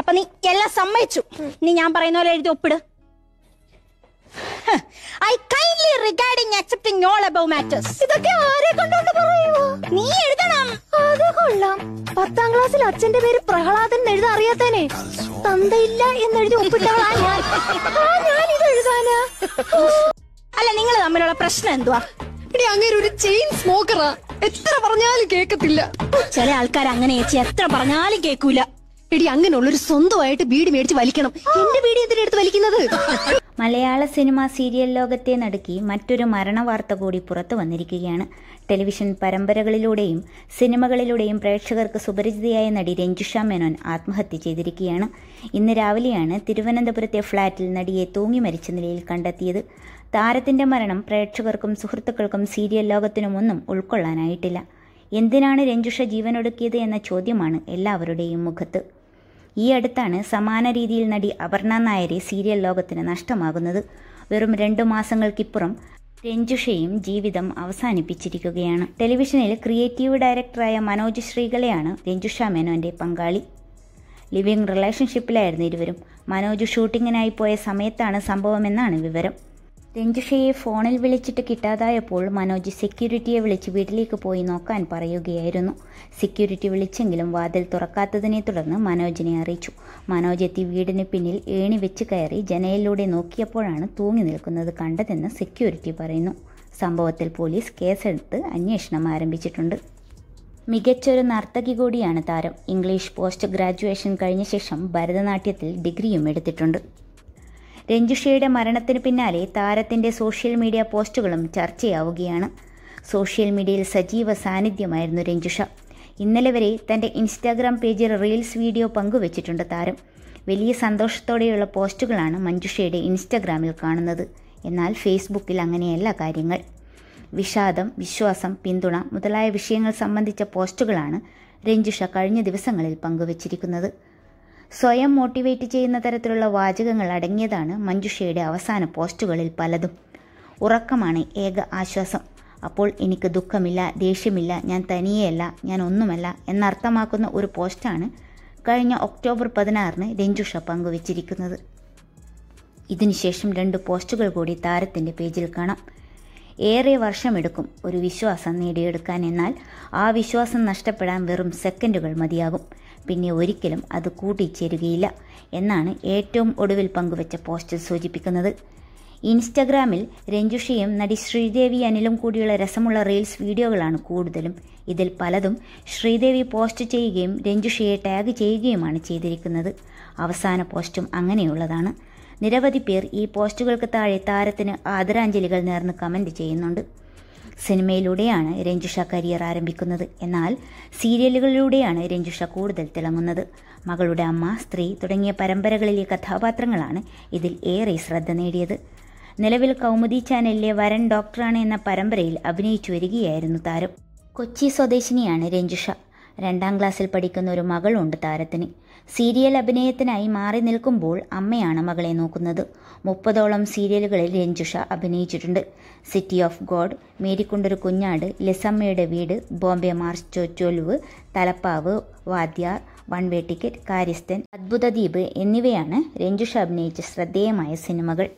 അപ്പൊ നീ എല്ലാം സമ്മതിച്ചു നീ ഞാൻ പറയുന്ന പോലെ എഴുതി ഒപ്പിട് I kindly regarding accepting all above matters ഇതൊക്കെ ആരെ കൊണ്ടുവന്ന് പറയുമോ നീ എഴുതണം അത് കൊള്ളാം പത്താം ക്ലാസ്സിൽ അച്ഛന്റെ പേര് പ്രഹ്ലാദൻ എഴുത അറിയാത്തേനെ തന്തയില്ല എന്നെഴുതി ഒപ്പിട്ടവളാ ഞാൻ ആ ഞാൻ ഇത് എഴുതാനാ അല്ല നിങ്ങൾ തമ്മിലുള്ള പ്രശ്നം എന്തുവാ ഇനി അങ്ങനെ ഒരു ചെയിൻ സ്മോക്കറാ എത്ര പറഞ്ഞാലും കേക്കത്തില്ല ചില ആൾക്കാർ അങ്ങനെ ചേച്ചി എത്ര പറഞ്ഞാലും കേക്കൂല എടി അങ്ങനെയുള്ളൊരു സ്വന്തമായിട്ട് വീട് മേടിച്ച് വലിക്കണം എന്റെ ബീഡി എന്തിനെടുത്ത് വലിക്കുന്നത് മലയാള സിനിമ സീരിയൽ ലോകത്തെ നടുക്കി മറ്റൊരു മരണ വാർത്ത കൂടി പുറത്തു വന്നിരിക്കുകയാണ് ടെലിവിഷൻ പരമ്പരകളിലൂടെയും സിനിമകളിലൂടെയും പ്രേക്ഷകർക്ക് സുപരിചിതയായ നടി രഞ്ജുഷ മേനോൻ ആത്മഹത്യ ചെയ്തിരിക്കുകയാണ് ഇന്ന് രാവിലെയാണ് തിരുവനന്തപുരത്തെ ഫ്ളാറ്റിൽ നടിയെ തൂങ്ങി മരിച്ച നിലയിൽ കണ്ടെത്തിയത് താരത്തിന്റെ മരണം പ്രേക്ഷകർക്കും സുഹൃത്തുക്കൾക്കും സീരിയൽ ലോകത്തിനുമൊന്നും ഉൾക്കൊള്ളാനായിട്ടില്ല എന്തിനാണ് രഞ്ജുഷ ജീവനൊടുക്കിയത് എന്ന ചോദ്യമാണ് എല്ലാവരുടെയും മുഖത്ത് ഈ അടുത്താണ് സമാന രീതിയിൽ നടി അപർണ നായരെ സീരിയൽ ലോകത്തിന് നഷ്ടമാകുന്നത് വെറും രണ്ടു മാസങ്ങൾക്കിപ്പുറം രഞ്ജുഷയും ജീവിതം അവസാനിപ്പിച്ചിരിക്കുകയാണ് ടെലിവിഷനിൽ ക്രിയേറ്റീവ് ഡയറക്ടറായ മനോജ് ശ്രീകളെയാണ് രഞ്ജുഷ മേനോന്റെ പങ്കാളി ലിവിംഗ് റിലേഷൻഷിപ്പിലായിരുന്നു ഇരുവരും മനോജ് ഷൂട്ടിങ്ങിനായി പോയ സമയത്താണ് സംഭവമെന്നാണ് വിവരം രഞ്ജുഷയെ ഫോണിൽ വിളിച്ചിട്ട് കിട്ടാതായപ്പോൾ മനോജ് സെക്യൂരിറ്റിയെ വിളിച്ച് വീട്ടിലേക്ക് പോയി നോക്കാൻ പറയുകയായിരുന്നു സെക്യൂരിറ്റി വിളിച്ചെങ്കിലും വാതിൽ തുറക്കാത്തതിനെ തുടർന്ന് മനോജിനെ അറിയിച്ചു മനോജ് എത്തി വീടിന് പിന്നിൽ ഏണി വെച്ച് കയറി ജനലിലൂടെ നോക്കിയപ്പോഴാണ് തൂങ്ങി നിൽക്കുന്നത് കണ്ടതെന്ന് സെക്യൂരിറ്റി പറയുന്നു സംഭവത്തിൽ പോലീസ് കേസെടുത്ത് അന്വേഷണം ആരംഭിച്ചിട്ടുണ്ട് മികച്ചൊരു നർത്തകി കൂടിയാണ് താരം ഇംഗ്ലീഷ് പോസ്റ്റ് ഗ്രാജുവേഷൻ കഴിഞ്ഞ ശേഷം ഭരതനാട്യത്തിൽ ഡിഗ്രിയും എടുത്തിട്ടുണ്ട് രഞ്ജുഷയുടെ മരണത്തിന് പിന്നാലെ താരത്തിൻ്റെ സോഷ്യൽ മീഡിയ പോസ്റ്റുകളും ചർച്ചയാവുകയാണ് സോഷ്യൽ മീഡിയയിൽ സജീവ സാന്നിധ്യമായിരുന്നു രഞ്ജുഷ ഇന്നലെ വരെ തൻ്റെ ഇൻസ്റ്റാഗ്രാം പേജിൽ റീൽസ് വീഡിയോ പങ്കുവച്ചിട്ടുണ്ട് താരം വലിയ സന്തോഷത്തോടെയുള്ള പോസ്റ്റുകളാണ് മഞ്ജുഷയുടെ ഇൻസ്റ്റാഗ്രാമിൽ കാണുന്നത് എന്നാൽ ഫേസ്ബുക്കിൽ അങ്ങനെയല്ല കാര്യങ്ങൾ വിഷാദം വിശ്വാസം പിന്തുണ മുതലായ വിഷയങ്ങൾ സംബന്ധിച്ച പോസ്റ്റുകളാണ് രഞ്ജുഷ കഴിഞ്ഞ ദിവസങ്ങളിൽ പങ്കുവച്ചിരിക്കുന്നത് സ്വയം മോട്ടിവേറ്റ് ചെയ്യുന്ന തരത്തിലുള്ള വാചകങ്ങൾ അടങ്ങിയതാണ് മഞ്ജുഷയുടെ അവസാന പോസ്റ്റുകളിൽ പലതും ഉറക്കമാണ് ഏക ആശ്വാസം അപ്പോൾ എനിക്ക് ദുഃഖമില്ല ദേഷ്യമില്ല ഞാൻ തനിയെയല്ല ഞാൻ ഒന്നുമല്ല എന്നർത്ഥമാക്കുന്ന ഒരു പോസ്റ്റാണ് കഴിഞ്ഞ ഒക്ടോബർ പതിനാറിന് രഞ്ജുഷ പങ്കുവച്ചിരിക്കുന്നത് ഇതിനുശേഷം രണ്ട് പോസ്റ്റുകൾ കൂടി താരത്തിൻ്റെ പേജിൽ കാണാം ഏറെ വർഷമെടുക്കും ഒരു വിശ്വാസം നേടിയെടുക്കാൻ എന്നാൽ ആ വിശ്വാസം നഷ്ടപ്പെടാൻ വെറും സെക്കൻഡുകൾ മതിയാകും പിന്നെ ഒരിക്കലും അത് കൂട്ടിച്ചേരുകയില്ല എന്നാണ് ഏറ്റവും ഒടുവിൽ പങ്കുവച്ച പോസ്റ്റ് സൂചിപ്പിക്കുന്നത് ഇൻസ്റ്റഗ്രാമിൽ രഞ്ജുഷയും നടി ശ്രീദേവി അനിലും കൂടിയുള്ള രസമുള്ള റീൽസ് വീഡിയോകളാണ് കൂടുതലും ഇതിൽ പലതും ശ്രീദേവി പോസ്റ്റ് ചെയ്യുകയും രഞ്ജുഷയെ ടാഗ് ചെയ്യുകയുമാണ് ചെയ്തിരിക്കുന്നത് അവസാന പോസ്റ്റും അങ്ങനെയുള്ളതാണ് നിരവധി പേർ ഈ പോസ്റ്റുകൾക്ക് താഴെ താരത്തിന് ആദരാഞ്ജലികൾ നേർന്ന് കമൻറ്റ് ചെയ്യുന്നുണ്ട് സിനിമയിലൂടെയാണ് രഞ്ജുഷ കരിയർ ആരംഭിക്കുന്നത് എന്നാൽ സീരിയലുകളിലൂടെയാണ് രഞ്ജുഷ കൂടുതൽ തിളങ്ങുന്നത് മകളുടെ അമ്മ സ്ത്രീ തുടങ്ങിയ പരമ്പരകളിലെ കഥാപാത്രങ്ങളാണ് ഇതിൽ ഏറെ ശ്രദ്ധ നേടിയത് നിലവിൽ കൗമുദി ചാനലിലെ വരൻ ഡോക്ടറാണ് എന്ന പരമ്പരയിൽ അഭിനയിച്ചു വരികയായിരുന്നു താരം കൊച്ചി സ്വദേശിനിയാണ് രഞ്ജുഷ രണ്ടാം ക്ലാസ്സിൽ പഠിക്കുന്ന ഒരു മകളുണ്ട് താരത്തിന് സീരിയൽ അഭിനയത്തിനായി മാറി നിൽക്കുമ്പോൾ അമ്മയാണ് മകളെ നോക്കുന്നത് മുപ്പതോളം സീരിയലുകളിൽ രഞ്ജുഷ അഭിനയിച്ചിട്ടുണ്ട് സിറ്റി ഓഫ് ഗോഡ് മേരിക്കൊണ്ടൊരു കുഞ്ഞാട് ലെസമ്മയുടെ വീട് ബോംബെ മാർച്ച് ചൊലുവ് തലപ്പാവ് വാദ്യാർ വൺ വേ ടിക്കറ്റ് കാര്യസ്ഥൻ അദ്ഭുത എന്നിവയാണ് രഞ്ജുഷ അഭിനയിച്ച ശ്രദ്ധേയമായ സിനിമകൾ